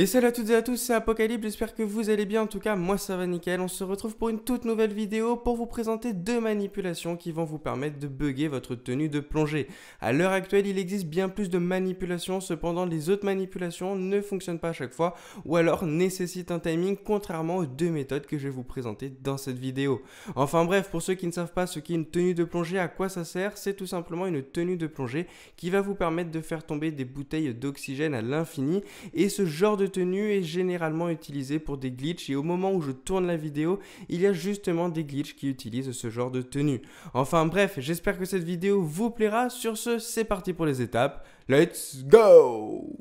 Et salut à toutes et à tous, c'est Apocalypse, j'espère que vous allez bien, en tout cas moi ça va nickel, on se retrouve pour une toute nouvelle vidéo pour vous présenter deux manipulations qui vont vous permettre de bugger votre tenue de plongée. A l'heure actuelle il existe bien plus de manipulations, cependant les autres manipulations ne fonctionnent pas à chaque fois ou alors nécessitent un timing contrairement aux deux méthodes que je vais vous présenter dans cette vidéo. Enfin bref, pour ceux qui ne savent pas ce qu'est une tenue de plongée, à quoi ça sert, c'est tout simplement une tenue de plongée qui va vous permettre de faire tomber des bouteilles d'oxygène à l'infini et ce genre de tenue est généralement utilisée pour des glitches et au moment où je tourne la vidéo, il y a justement des glitches qui utilisent ce genre de tenue. Enfin bref, j'espère que cette vidéo vous plaira. Sur ce, c'est parti pour les étapes. Let's go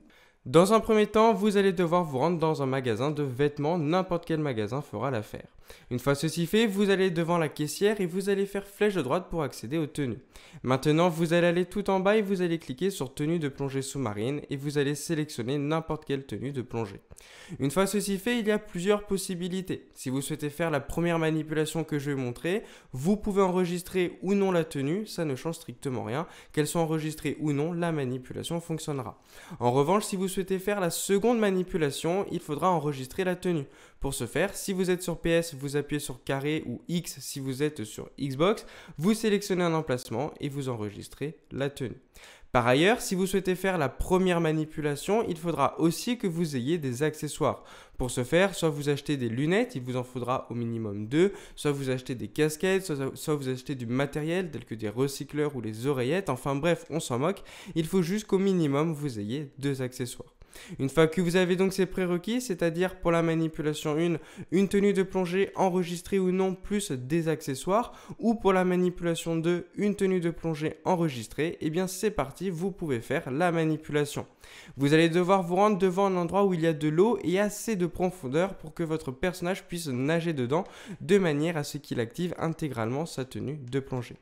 Dans un premier temps, vous allez devoir vous rendre dans un magasin de vêtements, n'importe quel magasin fera l'affaire. Une fois ceci fait, vous allez devant la caissière et vous allez faire flèche de droite pour accéder aux tenues. Maintenant, vous allez aller tout en bas et vous allez cliquer sur tenue de plongée sous-marine et vous allez sélectionner n'importe quelle tenue de plongée. Une fois ceci fait, il y a plusieurs possibilités. Si vous souhaitez faire la première manipulation que je vais montrer, vous pouvez enregistrer ou non la tenue, ça ne change strictement rien. Qu'elle soit enregistrée ou non, la manipulation fonctionnera. En revanche, si vous souhaitez faire la seconde manipulation, il faudra enregistrer la tenue. Pour ce faire, si vous êtes sur PS, vous appuyez sur carré ou X si vous êtes sur Xbox, vous sélectionnez un emplacement et vous enregistrez la tenue. Par ailleurs, si vous souhaitez faire la première manipulation, il faudra aussi que vous ayez des accessoires. Pour ce faire, soit vous achetez des lunettes, il vous en faudra au minimum deux, soit vous achetez des casquettes, soit, vous achetez du matériel tel que des recycleurs ou les oreillettes, enfin bref, on s'en moque, il faut juste qu'au minimum vous ayez deux accessoires. Une fois que vous avez donc ces prérequis, c'est-à-dire pour la manipulation 1, une tenue de plongée enregistrée ou non plus des accessoires, ou pour la manipulation 2, une tenue de plongée enregistrée, et eh bien c'est parti, vous pouvez faire la manipulation. Vous allez devoir vous rendre devant un endroit où il y a de l'eau et assez de profondeur pour que votre personnage puisse nager dedans de manière à ce qu'il active intégralement sa tenue de plongée.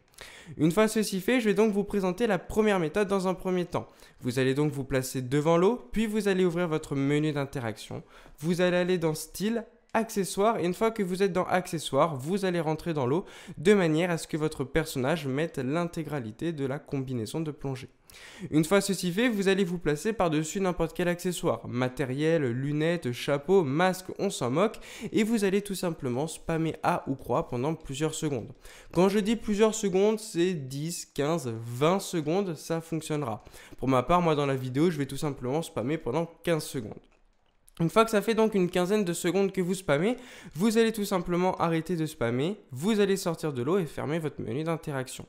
Une fois ceci fait, je vais donc vous présenter la première méthode dans un premier temps. Vous allez donc vous placer devant l'eau, puis vous allez ouvrir votre menu d'interaction. Vous allez aller dans Style, accessoires. Et une fois que vous êtes dans accessoires, vous allez rentrer dans l'eau de manière à ce que votre personnage mette l'intégralité de la combinaison de plongée. Une fois ceci fait, vous allez vous placer par-dessus n'importe quel accessoire, matériel, lunettes, chapeau, masque, on s'en moque, et vous allez tout simplement spammer A ou croix pendant plusieurs secondes. Quand je dis plusieurs secondes, c'est 10, 15, 20 secondes, ça fonctionnera. Pour ma part, moi dans la vidéo, je vais tout simplement spammer pendant 15 secondes. Une fois que ça fait donc une quinzaine de secondes que vous spammez, vous allez tout simplement arrêter de spammer, vous allez sortir de l'eau et fermer votre menu d'interaction.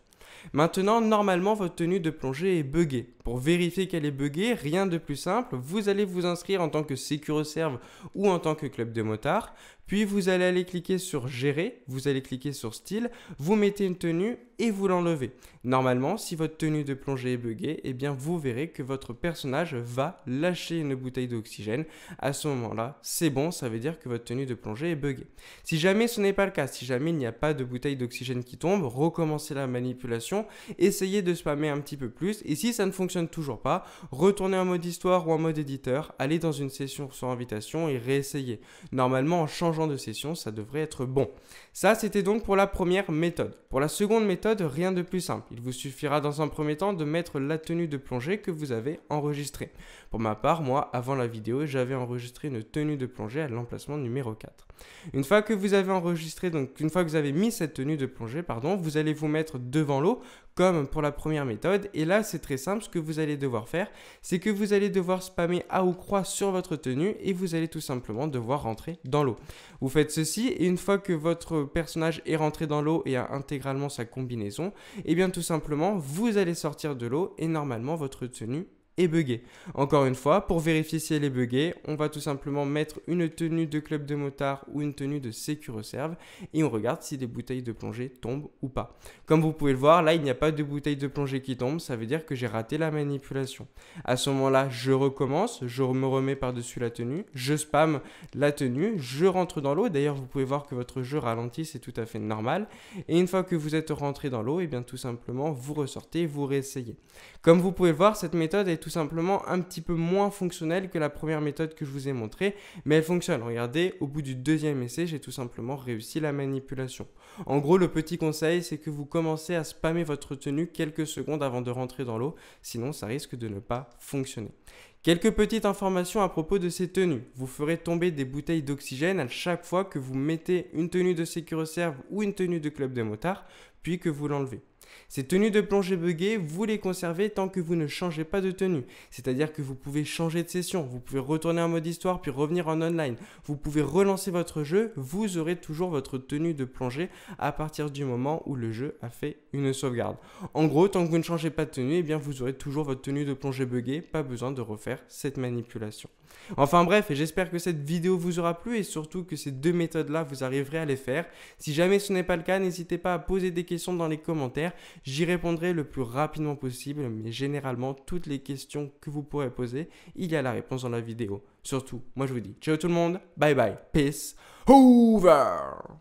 Maintenant, normalement, votre tenue de plongée est buggée. Pour vérifier qu'elle est buggée, rien de plus simple, vous allez vous inscrire en tant que SecureServe ou en tant que club de motards, puis vous allez aller cliquer sur Gérer, vous allez cliquer sur Style, vous mettez une tenue et vous l'enlevez. Normalement, si votre tenue de plongée est buggée, eh bien vous verrez que votre personnage va lâcher une bouteille d'oxygène. À ce moment-là, c'est bon, ça veut dire que votre tenue de plongée est buggée. Si jamais ce n'est pas le cas, si jamais il n'y a pas de bouteille d'oxygène qui tombe, recommencez la manipulation essayez de spammer un petit peu plus, et si ça ne fonctionne toujours pas, retournez en mode histoire ou en mode éditeur, allez dans une session sur invitation et réessayez. Normalement, en changeant de session, ça devrait être bon. Ça, c'était donc pour la première méthode. Pour la seconde méthode, rien de plus simple. Il vous suffira dans un premier temps de mettre la tenue de plongée que vous avez enregistrée. Pour ma part, moi, avant la vidéo, j'avais enregistré une tenue de plongée à l'emplacement numéro 4. Une fois que vous avez enregistré, donc une fois que vous avez mis cette tenue de plongée, pardon, vous allez vous mettre devant l'eau comme pour la première méthode. Et là, c'est très simple, ce que vous allez devoir faire, c'est que vous allez devoir spammer A ou croix sur votre tenue et vous allez tout simplement devoir rentrer dans l'eau. Vous faites ceci et une fois que votre personnage est rentré dans l'eau et a intégralement sa combinaison, et eh bien tout simplement, vous allez sortir de l'eau et normalement votre tenue est Encore une fois, pour vérifier si elle est buggée, on va tout simplement mettre une tenue de club de motard ou une tenue de reserve et on regarde si des bouteilles de plongée tombent ou pas. Comme vous pouvez le voir, là il n'y a pas de bouteille de plongée qui tombe, ça veut dire que j'ai raté la manipulation. À ce moment-là, je recommence, je me remets par-dessus la tenue, je spam la tenue, je rentre dans l'eau. D'ailleurs, vous pouvez voir que votre jeu ralentit, c'est tout à fait normal. Et une fois que vous êtes rentré dans l'eau, et eh bien tout simplement vous ressortez, vous réessayez. Comme vous pouvez le voir, cette méthode est tout simplement un petit peu moins fonctionnel que la première méthode que je vous ai montrée, mais elle fonctionne. Regardez, au bout du deuxième essai, j'ai tout simplement réussi la manipulation. En gros, le petit conseil, c'est que vous commencez à spammer votre tenue quelques secondes avant de rentrer dans l'eau, sinon ça risque de ne pas fonctionner. Quelques petites informations à propos de ces tenues. Vous ferez tomber des bouteilles d'oxygène à chaque fois que vous mettez une tenue de sécurité ou une tenue de club de motard, puis que vous l'enlevez. Ces tenues de plongée buggées, vous les conservez tant que vous ne changez pas de tenue. C'est-à-dire que vous pouvez changer de session, vous pouvez retourner en mode histoire puis revenir en online. Vous pouvez relancer votre jeu, vous aurez toujours votre tenue de plongée à partir du moment où le jeu a fait une sauvegarde. En gros, tant que vous ne changez pas de tenue, eh bien vous aurez toujours votre tenue de plongée buggée, pas besoin de refaire cette manipulation. Enfin bref, j'espère que cette vidéo vous aura plu et surtout que ces deux méthodes-là, vous arriverez à les faire. Si jamais ce n'est pas le cas, n'hésitez pas à poser des questions dans les commentaires J'y répondrai le plus rapidement possible, mais généralement, toutes les questions que vous pourrez poser, il y a la réponse dans la vidéo. Surtout, moi je vous dis ciao tout le monde, bye bye, peace, hoover